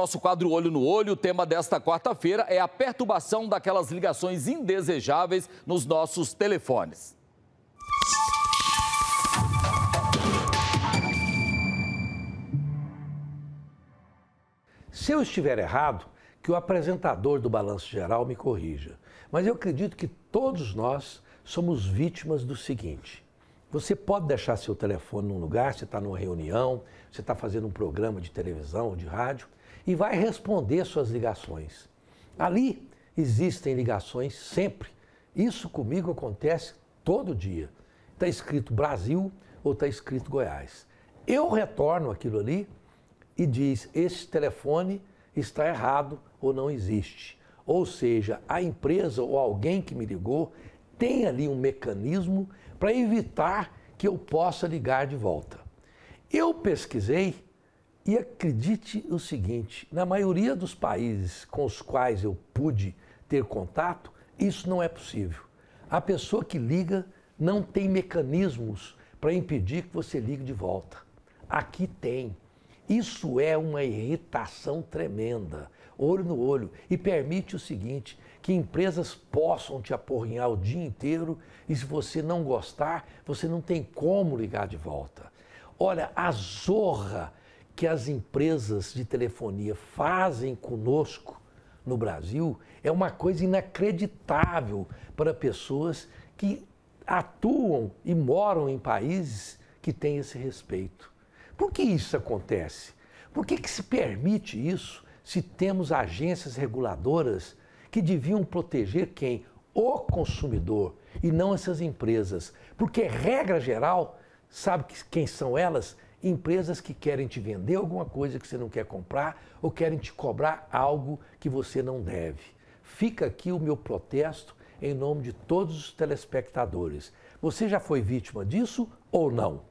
Nosso quadro Olho no Olho, o tema desta quarta-feira é a perturbação daquelas ligações indesejáveis nos nossos telefones. Se eu estiver errado, que o apresentador do Balanço Geral me corrija. Mas eu acredito que todos nós somos vítimas do seguinte: você pode deixar seu telefone num lugar, você está numa reunião, você está fazendo um programa de televisão ou de rádio, e vai responder suas ligações. Ali existem ligações sempre. Isso comigo acontece todo dia. Está escrito Brasil ou está escrito Goiás. Eu retorno aquilo ali e diz: esse telefone está errado ou não existe. Ou seja, a empresa ou alguém que me ligou tem ali um mecanismo para evitar que eu possa ligar de volta. Eu pesquisei e acredite o seguinte: na maioria dos países com os quais eu pude ter contato, isso não é possível. A pessoa que liga não tem mecanismos para impedir que você ligue de volta. Aqui tem. Isso é uma irritação tremenda, olho no olho, e permite o seguinte: que empresas possam te aporrinhar o dia inteiro e se você não gostar, você não tem como ligar de volta. Olha, a zorra que as empresas de telefonia fazem conosco no Brasil é uma coisa inacreditável para pessoas que atuam e moram em países que têm esse respeito. Por que isso acontece? Por que, que se permite isso se temos agências reguladoras que deviam proteger quem? O consumidor e não essas empresas. Porque, regra geral, sabe quem são elas? Empresas que querem te vender alguma coisa que você não quer comprar ou querem te cobrar algo que você não deve. Fica aqui o meu protesto em nome de todos os telespectadores. Você já foi vítima disso ou não?